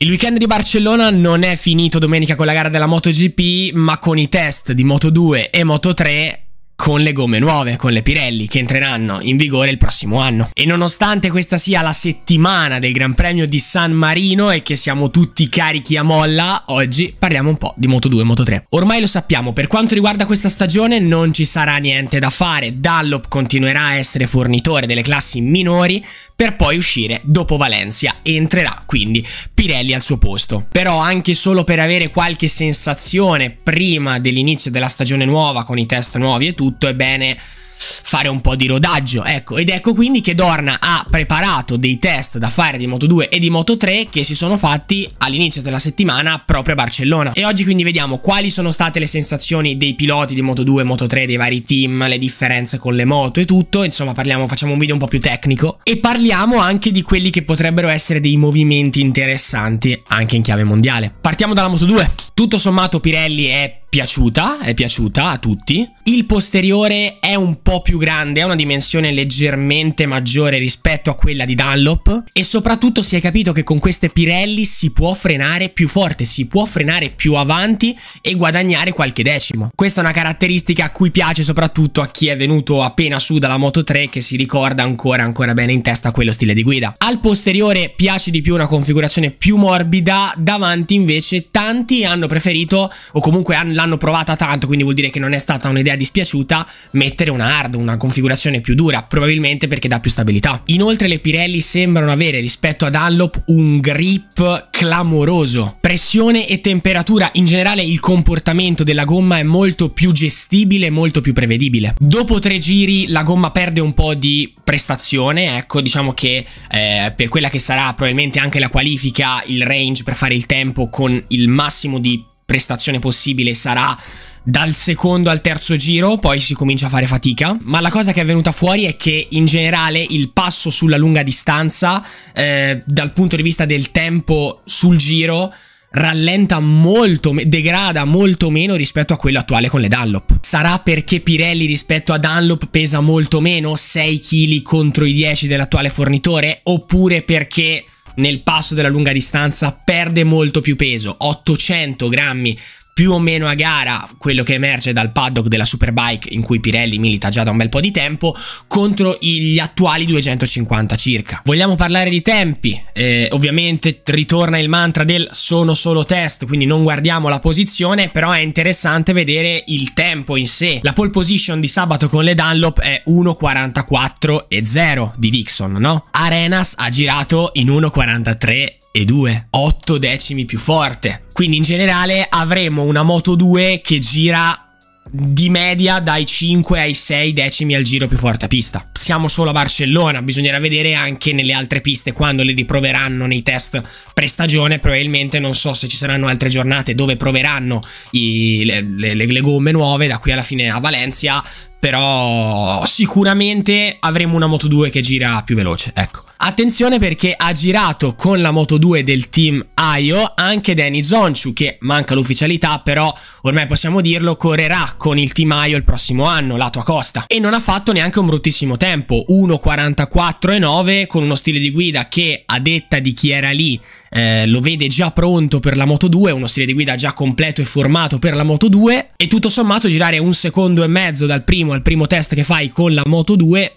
Il weekend di Barcellona non è finito domenica con la gara della MotoGP, ma con i test di Moto2 e Moto3 con le gomme nuove, con le Pirelli, che entreranno in vigore il prossimo anno. E nonostante questa sia la settimana del Gran Premio di San Marino e che siamo tutti carichi a molla, oggi parliamo un po' di Moto2 e Moto3. Ormai lo sappiamo, per quanto riguarda questa stagione non ci sarà niente da fare, Dallop continuerà a essere fornitore delle classi minori per poi uscire dopo Valencia e entrerà quindi Pirelli al suo posto. Però anche solo per avere qualche sensazione prima dell'inizio della stagione nuova con i test nuovi e tutto, tutto è bene fare un po' di rodaggio, ecco, ed ecco quindi che Dorna ha preparato dei test da fare di Moto 2 e di Moto 3 che si sono fatti all'inizio della settimana proprio a Barcellona. E oggi quindi vediamo quali sono state le sensazioni dei piloti di Moto 2, Moto 3, dei vari team, le differenze con le moto e tutto, insomma parliamo, facciamo un video un po' più tecnico e parliamo anche di quelli che potrebbero essere dei movimenti interessanti anche in chiave mondiale. Partiamo dalla Moto 2. Tutto sommato Pirelli è piaciuta, è piaciuta a tutti. Il posteriore è un po' più grande, ha una dimensione leggermente maggiore rispetto a quella di Dunlop e soprattutto si è capito che con queste Pirelli si può frenare più forte, si può frenare più avanti e guadagnare qualche decimo. Questa è una caratteristica a cui piace soprattutto a chi è venuto appena su dalla Moto 3 che si ricorda ancora ancora bene in testa quello stile di guida. Al posteriore piace di più una configurazione più morbida, davanti invece tanti hanno preferito o comunque hanno l'hanno provata tanto, quindi vuol dire che non è stata un'idea dispiaciuta mettere una hard, una configurazione più dura, probabilmente perché dà più stabilità. Inoltre le Pirelli sembrano avere rispetto ad Dunlop un grip clamoroso. Pressione e temperatura, in generale il comportamento della gomma è molto più gestibile, molto più prevedibile. Dopo tre giri la gomma perde un po' di prestazione, ecco diciamo che eh, per quella che sarà probabilmente anche la qualifica, il range per fare il tempo con il massimo di prestazione possibile sarà dal secondo al terzo giro, poi si comincia a fare fatica. Ma la cosa che è venuta fuori è che in generale il passo sulla lunga distanza, eh, dal punto di vista del tempo sul giro, rallenta molto, degrada molto meno rispetto a quello attuale con le Dunlop. Sarà perché Pirelli rispetto a Dunlop pesa molto meno, 6 kg contro i 10 dell'attuale fornitore, oppure perché nel passo della lunga distanza perde molto più peso, 800 grammi più o meno a gara quello che emerge dal paddock della Superbike in cui Pirelli milita già da un bel po' di tempo contro gli attuali 250 circa. Vogliamo parlare di tempi, eh, ovviamente ritorna il mantra del sono solo test, quindi non guardiamo la posizione, però è interessante vedere il tempo in sé. La pole position di sabato con le Dunlop è 1.44 e 0 di Dixon, no? Arenas ha girato in 1.43 e e 2, 8 decimi più forte. Quindi in generale avremo una Moto 2 che gira di media dai 5 ai 6 decimi al giro più forte a pista. Siamo solo a Barcellona, bisognerà vedere anche nelle altre piste quando le riproveranno nei test prestagione, probabilmente non so se ci saranno altre giornate dove proveranno i, le, le, le gomme nuove da qui alla fine a Valencia, però sicuramente avremo una Moto 2 che gira più veloce, ecco. Attenzione perché ha girato con la Moto 2 del team Aio anche Danny Zonchu che manca l'ufficialità però ormai possiamo dirlo correrà con il team Aio il prossimo anno lato a costa e non ha fatto neanche un bruttissimo tempo 1.44,9 con uno stile di guida che a detta di chi era lì eh, lo vede già pronto per la Moto 2 uno stile di guida già completo e formato per la Moto 2 e tutto sommato girare un secondo e mezzo dal primo al primo test che fai con la Moto 2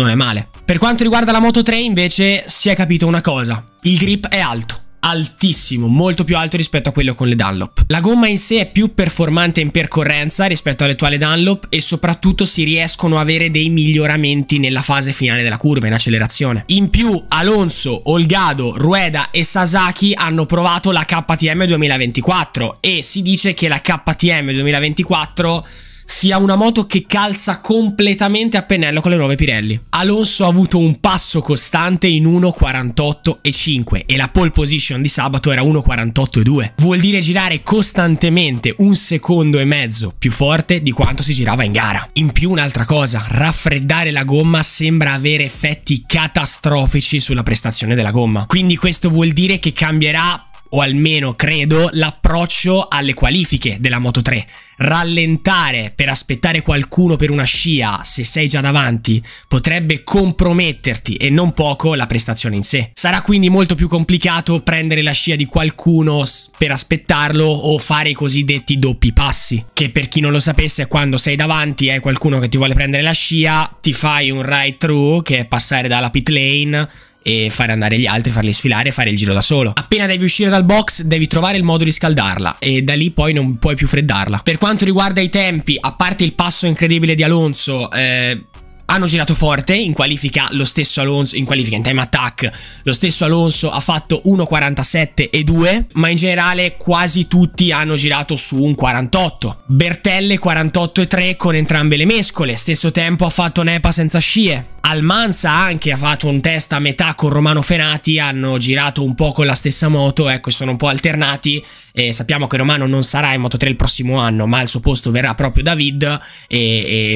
non è male. Per quanto riguarda la Moto 3 invece si è capito una cosa, il grip è alto altissimo, molto più alto rispetto a quello con le Dunlop. La gomma in sé è più performante in percorrenza rispetto alle attuali Dunlop e soprattutto si riescono a avere dei miglioramenti nella fase finale della curva in accelerazione. In più Alonso, Olgado, Rueda e Sasaki hanno provato la KTM 2024 e si dice che la KTM 2024 sia una moto che calza completamente a pennello con le nuove Pirelli. Alonso ha avuto un passo costante in 1.48.5 e la pole position di sabato era 1.48.2. Vuol dire girare costantemente un secondo e mezzo più forte di quanto si girava in gara. In più un'altra cosa, raffreddare la gomma sembra avere effetti catastrofici sulla prestazione della gomma. Quindi questo vuol dire che cambierà o almeno credo, l'approccio alle qualifiche della Moto 3. Rallentare per aspettare qualcuno per una scia, se sei già davanti, potrebbe comprometterti e non poco la prestazione in sé. Sarà quindi molto più complicato prendere la scia di qualcuno per aspettarlo o fare i cosiddetti doppi passi, che per chi non lo sapesse quando sei davanti e hai qualcuno che ti vuole prendere la scia, ti fai un ride through che è passare dalla pit lane e fare andare gli altri, farli sfilare e fare il giro da solo. Appena devi uscire dal box devi trovare il modo di scaldarla e da lì poi non puoi più freddarla. Per quanto riguarda i tempi, a parte il passo incredibile di Alonso, eh, hanno girato forte in qualifica lo stesso Alonso in qualifica in time attack lo stesso Alonso ha fatto 1.47 e 2 ma in generale quasi tutti hanno girato su un 48 Bertelle 48 e 3 con entrambe le mescole stesso tempo ha fatto Nepa senza scie Almanza anche ha fatto un test a metà con Romano Fenati hanno girato un po' con la stessa moto ecco sono un po' alternati eh, sappiamo che Romano non sarà in Moto3 il prossimo anno ma al suo posto verrà proprio David e,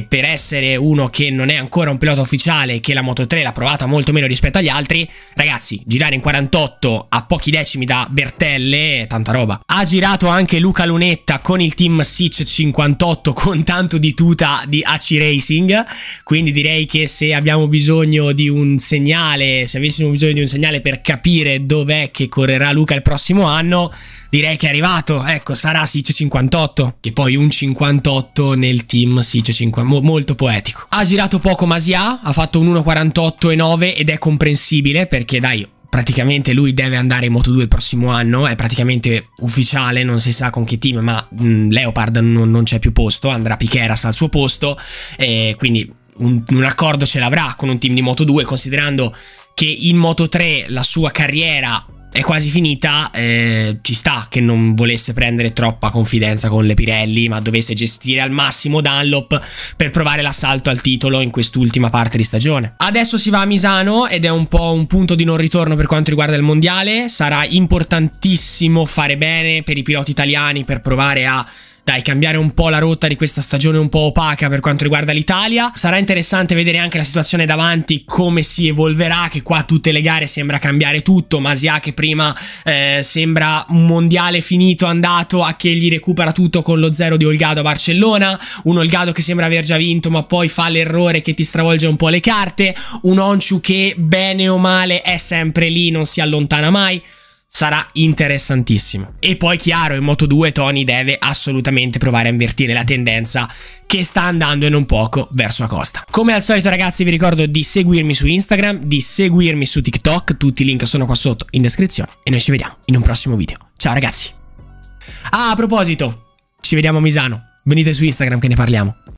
e per essere uno che non è ancora un pilota ufficiale che la Moto3 l'ha provata molto meno rispetto agli altri ragazzi girare in 48 a pochi decimi da Bertelle tanta roba ha girato anche Luca Lunetta con il team Sitch 58 con tanto di tuta di AC Racing quindi direi che se abbiamo bisogno di un segnale se avessimo bisogno di un segnale per capire dov'è che correrà Luca il prossimo anno direi che è arrivato. Ecco, sarà Sice 58, che poi un 58 nel team Sice 50, mo molto poetico. Ha girato poco Masia, ha fatto un 1.48 e 9 ed è comprensibile perché dai, praticamente lui deve andare in Moto2 il prossimo anno, è praticamente ufficiale, non si sa con che team, ma mh, mm, Leopard non, non c'è più posto, andrà Picheras al suo posto, e quindi un, un accordo ce l'avrà con un team di Moto2, considerando che in Moto3 la sua carriera è quasi finita, eh, ci sta che non volesse prendere troppa confidenza con le Pirelli, ma dovesse gestire al massimo Dunlop per provare l'assalto al titolo in quest'ultima parte di stagione. Adesso si va a Misano ed è un po' un punto di non ritorno per quanto riguarda il mondiale, sarà importantissimo fare bene per i piloti italiani per provare a dai, cambiare un po' la rotta di questa stagione un po' opaca per quanto riguarda l'Italia. Sarà interessante vedere anche la situazione davanti, come si evolverà, che qua tutte le gare sembra cambiare tutto, Masia che prima eh, sembra un mondiale finito andato a che gli recupera tutto con lo zero di Olgado a Barcellona, un Olgado che sembra aver già vinto ma poi fa l'errore che ti stravolge un po' le carte, un Onciu che bene o male è sempre lì, non si allontana mai sarà interessantissimo. E poi chiaro, in Moto 2 Tony deve assolutamente provare a invertire la tendenza che sta andando e non poco verso Acosta. Come al solito ragazzi vi ricordo di seguirmi su Instagram, di seguirmi su TikTok, tutti i link sono qua sotto in descrizione e noi ci vediamo in un prossimo video. Ciao ragazzi! Ah, a proposito, ci vediamo a Misano, venite su Instagram che ne parliamo.